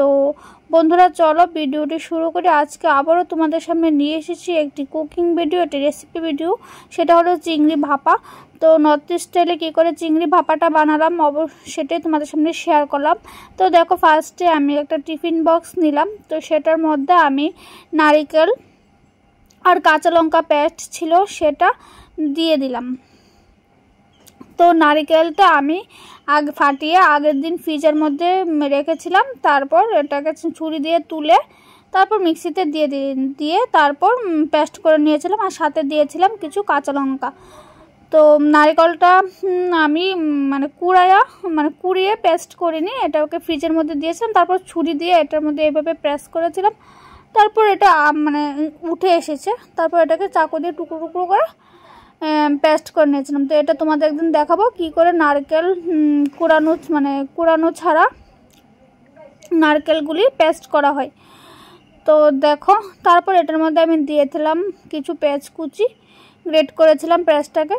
তো বন্ধুরা চলো ভিডিওটি শুরু করে আজকে আবারও তোমাদের সামনে নিয়ে এসেছি একটি কুকিং ভিডিও একটি রেসিপি ভিডিও সেটা হলো চিংড়ি ভাপা তো নর্থ স্টাইলে কী করে চিংড়ি ভাপাটা বানালাম অবশ্য সেটাই তোমাদের সামনে শেয়ার করলাম তো দেখো ফার্স্টে আমি একটা টিফিন বক্স নিলাম তো সেটার মধ্যে আমি নারিকেল আর কাঁচা লঙ্কা প্যাস্ট ছিল সেটা দিয়ে দিলাম তো নারিকেলটা আমি আগ ফাটিয়ে আগের দিন ফ্রিজের মধ্যে রেখেছিলাম তারপর এটাকে ছুরি দিয়ে তুলে তারপর মিক্সিতে দিয়ে দিয়ে তারপর পেস্ট করে নিয়েছিলাম আর সাথে দিয়েছিলাম কিছু কাঁচা লঙ্কা তো নারিকলটা আমি মানে কুড়ায়া মানে কুড়িয়ে পেস্ট করিনি এটাকে ফ্রিজের মধ্যে দিয়েছিলাম তারপর ছুরি দিয়ে এটার মধ্যে এইভাবে প্রেস করেছিলাম তারপর এটা মানে উঠে এসেছে তারপর এটাকে চাকু দিয়ে টুকরো টুকরো করে পেস্ট করে নিয়েছিলাম তো এটা তোমাদের একদিন দেখাবো কি করে নারকেল কুড়ানো মানে কুড়ানো ছাড়া নারকেলগুলি পেস্ট করা হয় তো দেখো তারপর এটার মধ্যে আমি দিয়েছিলাম কিছু পেঁয়াজ কুচি গ্রেট করেছিলাম পেঁচটাকে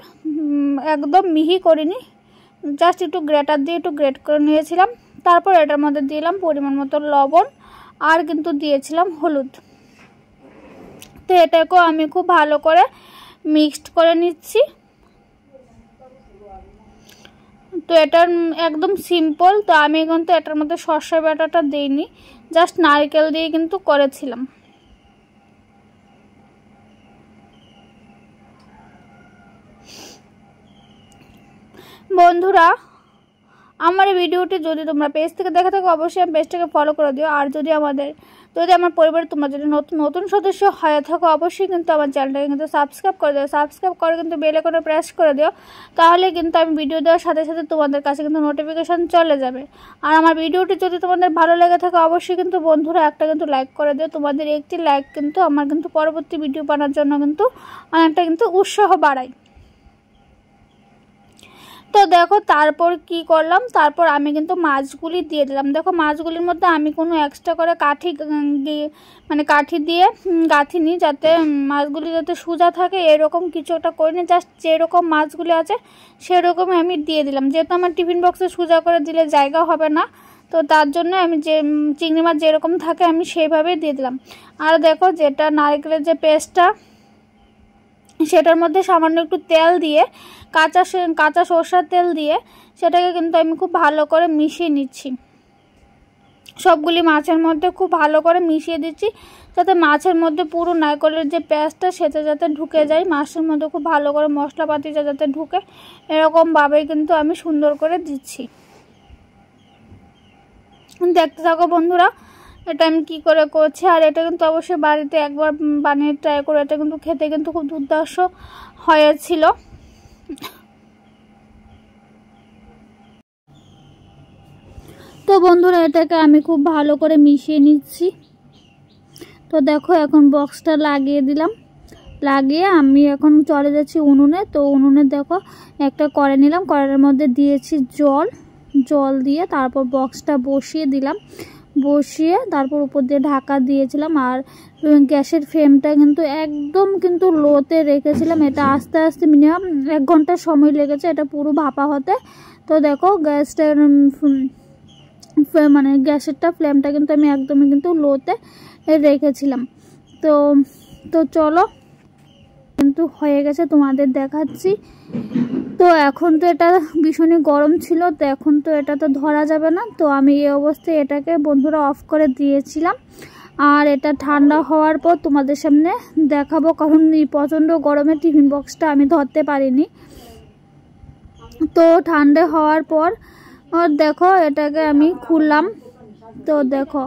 একদম মিহি করিনি জাস্ট একটু গ্রেটার দিয়ে একটু গ্রেট করে নিয়েছিলাম তারপর এটার মধ্যে দিলাম পরিমাণ মতো লবণ আর কিন্তু দিয়েছিলাম হলুদ তো এটাকেও আমি খুব ভালো করে মিক্সড করে নিচ্ছি তো এটার একদম সিম্পল তো আমি কিন্তু এটার মধ্যে সর্ষা বেটাটা দিইনি জাস্ট নারকেল দিয়ে কিন্তু করেছিলাম বন্ধুরা আমার এই ভিডিওটি যদি তোমরা পেজ থেকে দেখে থাকো অবশ্যই আমি পেজটাকে ফলো করে দিও আর যদি আমাদের যদি আমার পরিবারে তোমরা যদি নতুন নতুন সদস্য হয়ে থাকো অবশ্যই কিন্তু আমার চ্যানেলটাকে কিন্তু সাবস্ক্রাইব করে দাও সাবস্ক্রাইব করে কিন্তু বেল আইকনে প্রেস করে দিও তাহলে কিন্তু আমি ভিডিও দেওয়ার সাথে সাথে তোমাদের কাছে কিন্তু নোটিফিকেশান চলে যাবে আর আমার ভিডিওটি যদি তোমাদের ভালো লেগে থাকে অবশ্যই কিন্তু বন্ধুরা একটা কিন্তু লাইক করে দিও তোমাদের একটি লাইক কিন্তু আমার কিন্তু পরবর্তী ভিডিও বানার জন্য কিন্তু অনেকটা কিন্তু উৎসাহ বাড়ায় তো দেখো তারপর কি করলাম তারপর আমি কিন্তু মাছগুলি দিয়ে দিলাম দেখো মাছগুলির মধ্যে আমি কোনো এক্সট্রা করে কাঠি মানে কাঠি দিয়ে গাঁথিনি যাতে মাছগুলি যাতে সোজা থাকে এরকম কিছু একটা করিনি জাস্ট যেরকম মাছগুলি আছে সেরকমই আমি দিয়ে দিলাম যেহেতু আমার টিফিন বক্সে সোজা করে দিলে জায়গা হবে না তো তার জন্য আমি যে চিংড়ি মাছ যেরকম থাকে আমি সেইভাবেই দিয়ে দিলাম আর দেখো যেটা নারকেলের যে পেস্টটা সেটার মধ্যে সামান্য একটু তেল দিয়ে কাঁচা কাঁচা সর্ষার তেল দিয়ে সেটাকে কিন্তু আমি খুব ভালো করে মিশিয়ে নিচ্ছি সবগুলি মাছের মধ্যে খুব ভালো করে মিশিয়ে দিচ্ছি যাতে মাছের মধ্যে পুরো নারকলের যে পেঁয়াজটা সেটা যাতে ঢুকে যায় মাছের মধ্যে খুব ভালো করে মশলাপাতিটা যাতে ঢুকে এরকমভাবে কিন্তু আমি সুন্দর করে দিচ্ছি দেখতে থাকো বন্ধুরা এটা আমি কী করে করছি আর এটা কিন্তু অবশ্যই বাড়িতে একবার বানিয়ে ট্রাই করে এটা কিন্তু খেতে কিন্তু খুব দুর্দর্শ হয়েছিল তো বন্ধুরা এটাকে আমি খুব ভালো করে মিশিয়ে নিচ্ছি তো দেখো এখন বক্সটা লাগিয়ে দিলাম লাগিয়ে আমি এখন চলে যাচ্ছি উনুনে তো উনুনে দেখো একটা করে নিলাম করের মধ্যে দিয়েছি জল জল দিয়ে তারপর বক্সটা বসিয়ে দিলাম বসিয়ে তারপর উপর দিয়ে ঢাকা দিয়েছিলাম আর গ্যাসের ফ্লেমটা কিন্তু একদম কিন্তু লোতে রেখেছিলাম এটা আস্তে আস্তে মিনিমাম এক ঘন্টা সময় লেগেছে এটা পুরো ভাপা হতে তো দেখো গ্যাসটার মানে গ্যাসেরটা ফ্লেমটা কিন্তু আমি একদমই কিন্তু লোতে রেখেছিলাম তো তো চলো একটু হয়ে গেছে তোমাদের দেখাচ্ছি তো এখন তো এটা ভীষণই গরম ছিল তো এখন তো এটা তো ধরা যাবে না তো আমি এই অবস্থায় এটাকে বন্ধুরা অফ করে দিয়েছিলাম আর এটা ঠান্ডা হওয়ার পর তোমাদের সামনে দেখাবো কারণ প্রচণ্ড গরমে টিফিন বক্সটা আমি ধরতে পারিনি তো ঠান্ডা হওয়ার পর দেখো এটাকে আমি খুললাম তো দেখো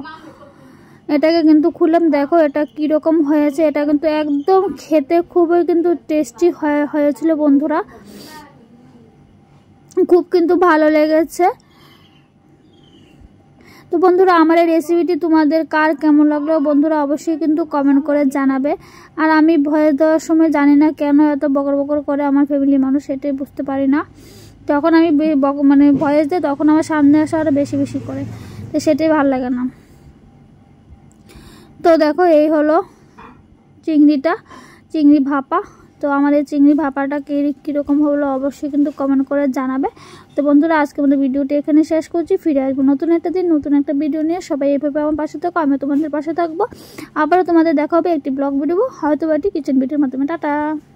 এটাকে কিন্তু খুললাম দেখো এটা কীরকম হয়েছে এটা কিন্তু একদম খেতে খুবই কিন্তু টেস্টি হয়েছিল বন্ধুরা খুব কিন্তু ভালো লেগেছে তো বন্ধুরা আমার এই রেসিপিটি তোমাদের কার কেমন লাগলো বন্ধুরা অবশ্যই কিন্তু কমেন্ট করে জানাবে আর আমি ভয়ে দেওয়ার সময় জানি না কেন এত বকর বকর করে আমার ফ্যামিলির মানুষ সেটাই বুঝতে পারি না তখন আমি মানে ভয়ে যে তখন আমার সামনে আসা আরও বেশি বেশি করে তো সেটাই ভালো লাগে না তো দেখো এই হলো চিংড়িটা চিংড়ি ভাপা তো আমাদের চিংড়ি ভাপাটা কী কীরকম হলো অবশ্যই কিন্তু কমেন্ট করে জানাবে তো বন্ধুরা আজকে আমাদের ভিডিওটি এখানে শেষ করছি ফিরে আসবো নতুন একটা দিন নতুন একটা ভিডিও নিয়ে সবাই এভাবে আমার পাশে থাকো আমি তোমাদের পাশে থাকবো আবারও তোমাদের দেখা হবে একটি ব্লগ ভিডিও হয়তো বা একটি কিচেন ভিডিওর মাধ্যমে টাটা